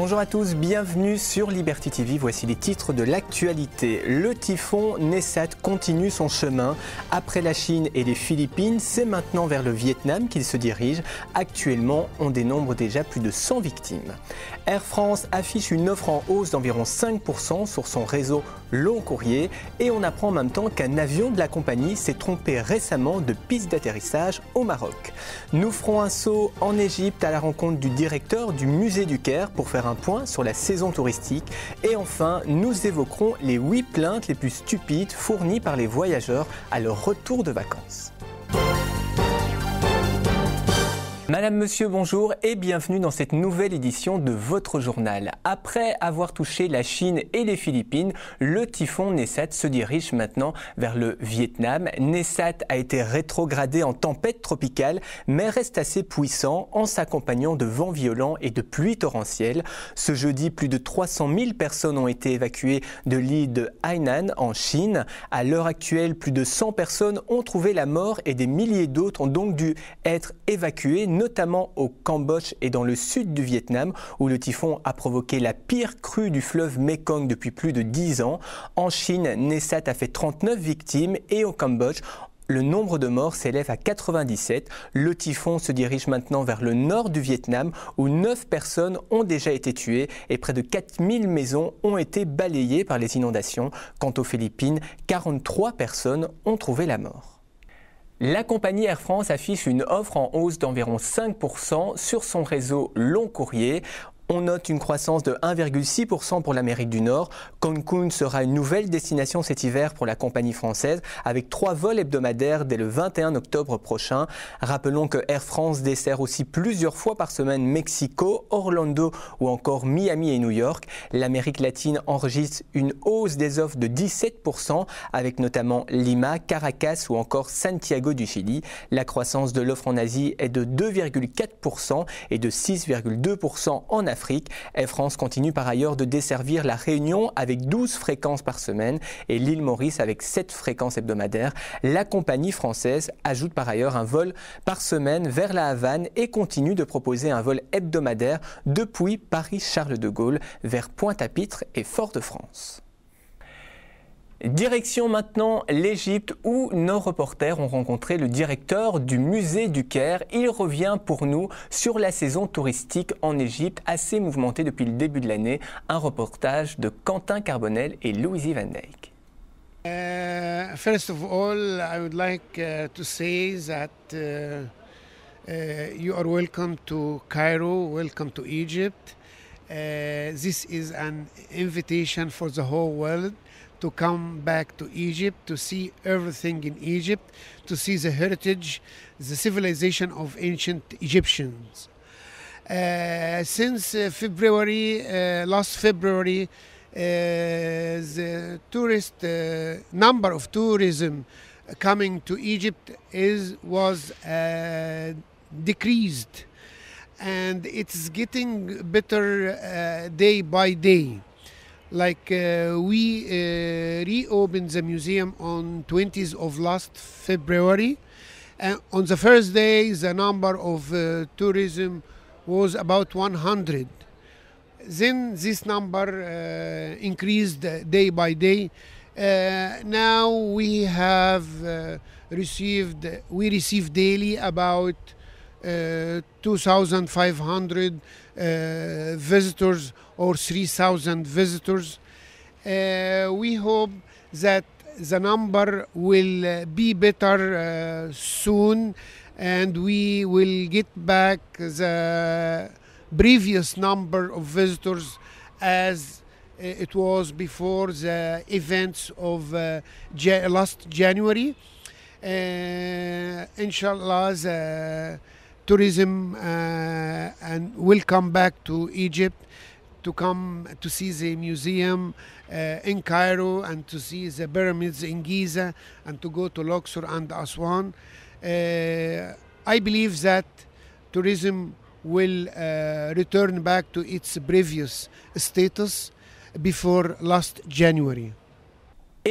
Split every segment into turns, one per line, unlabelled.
Bonjour à tous, bienvenue sur Liberty TV. Voici les titres de l'actualité. Le typhon Nessat continue son chemin. Après la Chine et les Philippines, c'est maintenant vers le Vietnam qu'il se dirige. Actuellement, on dénombre déjà plus de 100 victimes. Air France affiche une offre en hausse d'environ 5% sur son réseau long courrier. Et on apprend en même temps qu'un avion de la compagnie s'est trompé récemment de piste d'atterrissage au Maroc. Nous ferons un saut en Égypte à la rencontre du directeur du musée du Caire pour faire un point sur la saison touristique. Et enfin, nous évoquerons les 8 plaintes les plus stupides fournies par les voyageurs à leur retour de vacances. Madame, monsieur, bonjour et bienvenue dans cette nouvelle édition de votre journal. Après avoir touché la Chine et les Philippines, le typhon Nessat se dirige maintenant vers le Vietnam. Nessat a été rétrogradé en tempête tropicale, mais reste assez puissant en s'accompagnant de vents violents et de pluies torrentielles. Ce jeudi, plus de 300 000 personnes ont été évacuées de l'île de Hainan en Chine. À l'heure actuelle, plus de 100 personnes ont trouvé la mort et des milliers d'autres ont donc dû être évacuées notamment au Cambodge et dans le sud du Vietnam, où le typhon a provoqué la pire crue du fleuve Mekong depuis plus de 10 ans. En Chine, Nessat a fait 39 victimes et au Cambodge, le nombre de morts s'élève à 97. Le typhon se dirige maintenant vers le nord du Vietnam où 9 personnes ont déjà été tuées et près de 4000 maisons ont été balayées par les inondations. Quant aux Philippines, 43 personnes ont trouvé la mort. La compagnie Air France affiche une offre en hausse d'environ 5% sur son réseau long courrier. On note une croissance de 1,6% pour l'Amérique du Nord. Cancun sera une nouvelle destination cet hiver pour la compagnie française avec trois vols hebdomadaires dès le 21 octobre prochain. Rappelons que Air France dessert aussi plusieurs fois par semaine Mexico, Orlando ou encore Miami et New York. L'Amérique latine enregistre une hausse des offres de 17% avec notamment Lima, Caracas ou encore Santiago du Chili. La croissance de l'offre en Asie est de 2,4% et de 6,2% en Afrique Afrique. Air France continue par ailleurs de desservir La Réunion avec 12 fréquences par semaine et l'île Maurice avec 7 fréquences hebdomadaires. La compagnie française ajoute par ailleurs un vol par semaine vers la Havane et continue de proposer un vol hebdomadaire depuis Paris-Charles de Gaulle vers Pointe-à-Pitre et Fort-de-France. Direction maintenant l'Égypte où nos reporters ont rencontré le directeur du musée du Caire. Il revient pour nous sur la saison touristique en Égypte assez mouvementée depuis le début de l'année. Un reportage de Quentin Carbonel et Louise Van Dijk.
Uh, first of all, I would like uh, to say that uh, you are welcome to Cairo, welcome to Egypt. this is an invitation for the whole world. to come back to Egypt, to see everything in Egypt, to see the heritage, the civilization of ancient Egyptians. Uh, since uh, February, uh, last February, uh, the tourist uh, number of tourism coming to Egypt is was uh, decreased, and it's getting better day by day. Like we reopened the museum on 20th of last February. And uh, on the first day, the number of uh, tourism was about 100. Then this number uh, increased day by day. Uh, now we have uh, received we receive daily about uh, 2500 visitors or 3000 visitors uh, we hope that the number will uh, be better uh, soon and we will get back the previous number of visitors as it was before the events of uh, last January. Uh, inshallah, the tourism uh, and will come back to Egypt to come to see the museum uh, in Cairo and to see the pyramids in Giza and to go to Luxor and Aswan. Uh, I believe that tourism will uh, return back to its previous status before last January.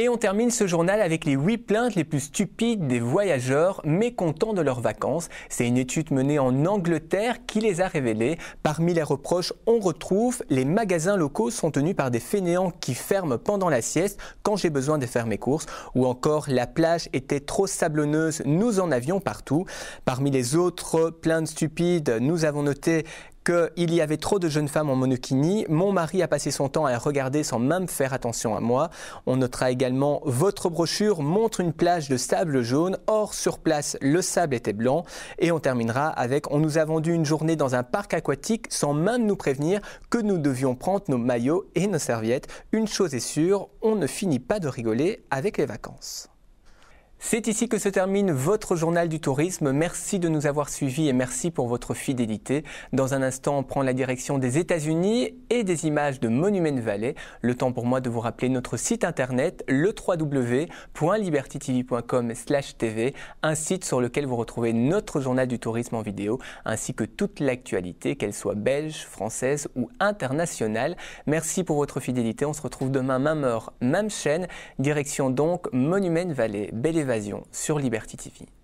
Et on termine ce journal avec les 8
plaintes les plus stupides des voyageurs mécontents de leurs vacances. C'est une étude menée en Angleterre qui les a révélées. Parmi les reproches, on retrouve les magasins locaux sont tenus par des fainéants qui ferment pendant la sieste quand j'ai besoin de faire mes courses, ou encore la plage était trop sablonneuse, nous en avions partout. Parmi les autres plaintes stupides, nous avons noté il y avait trop de jeunes femmes en monokini. Mon mari a passé son temps à regarder sans même faire attention à moi. On notera également votre brochure montre une plage de sable jaune. Or, sur place, le sable était blanc. Et on terminera avec on nous a vendu une journée dans un parc aquatique sans même nous prévenir que nous devions prendre nos maillots et nos serviettes. Une chose est sûre, on ne finit pas de rigoler avec les vacances. C'est ici que se termine votre journal du tourisme. Merci de nous avoir suivis et merci pour votre fidélité. Dans un instant, on prend la direction des États-Unis et des images de Monument Valley. Le temps pour moi de vous rappeler notre site internet, le www.libertytv.com/tv, un site sur lequel vous retrouvez notre journal du tourisme en vidéo ainsi que toute l'actualité, qu'elle soit belge, française ou internationale. Merci pour votre fidélité. On se retrouve demain même heure, même chaîne. Direction donc Monument Valley. Belle Évasion sur Liberty TV.